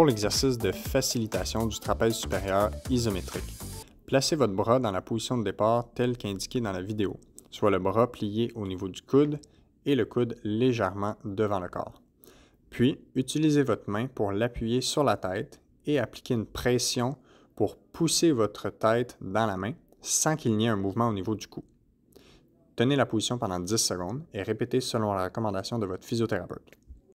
pour l'exercice de facilitation du trapèze supérieur isométrique. Placez votre bras dans la position de départ telle qu'indiquée dans la vidéo, soit le bras plié au niveau du coude et le coude légèrement devant le corps. Puis, utilisez votre main pour l'appuyer sur la tête et appliquez une pression pour pousser votre tête dans la main sans qu'il n'y ait un mouvement au niveau du cou. Tenez la position pendant 10 secondes et répétez selon la recommandation de votre physiothérapeute.